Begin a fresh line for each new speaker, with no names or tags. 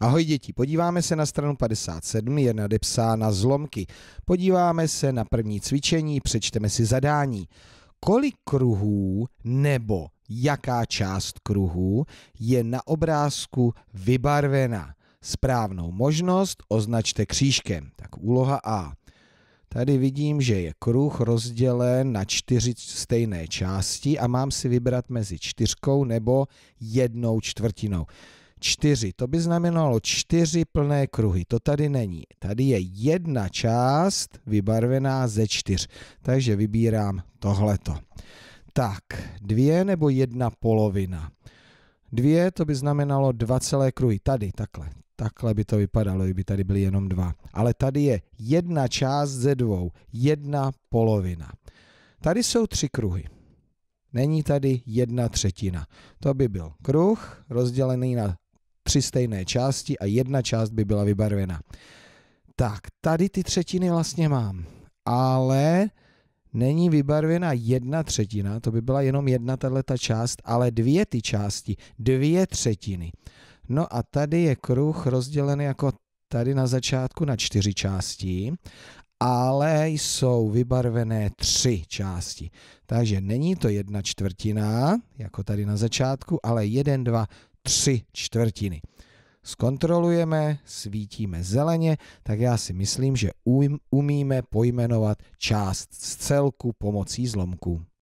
Ahoj děti, podíváme se na stranu 57, je nadepsána zlomky. Podíváme se na první cvičení, přečteme si zadání. Kolik kruhů nebo jaká část kruhů je na obrázku vybarvena? Správnou možnost označte křížkem. Tak úloha A. Tady vidím, že je kruh rozdělen na čtyři stejné části a mám si vybrat mezi čtyřkou nebo jednou čtvrtinou čtyři. To by znamenalo čtyři plné kruhy. To tady není. Tady je jedna část vybarvená ze čtyř. Takže vybírám tohleto. Tak, dvě nebo jedna polovina. Dvě, to by znamenalo dva celé kruhy. Tady, takhle. Takhle by to vypadalo, kdyby tady byly jenom dva. Ale tady je jedna část ze dvou. Jedna polovina. Tady jsou tři kruhy. Není tady jedna třetina. To by byl kruh rozdělený na tři stejné části a jedna část by byla vybarvena. Tak, tady ty třetiny vlastně mám, ale není vybarvena jedna třetina, to by byla jenom jedna tato část, ale dvě ty části, dvě třetiny. No a tady je kruh rozdělený jako tady na začátku na čtyři části, ale jsou vybarvené tři části. Takže není to jedna čtvrtina, jako tady na začátku, ale jeden, dva, tři čtvrtiny. Zkontrolujeme, svítíme zeleně, tak já si myslím, že um, umíme pojmenovat část z celku pomocí zlomku.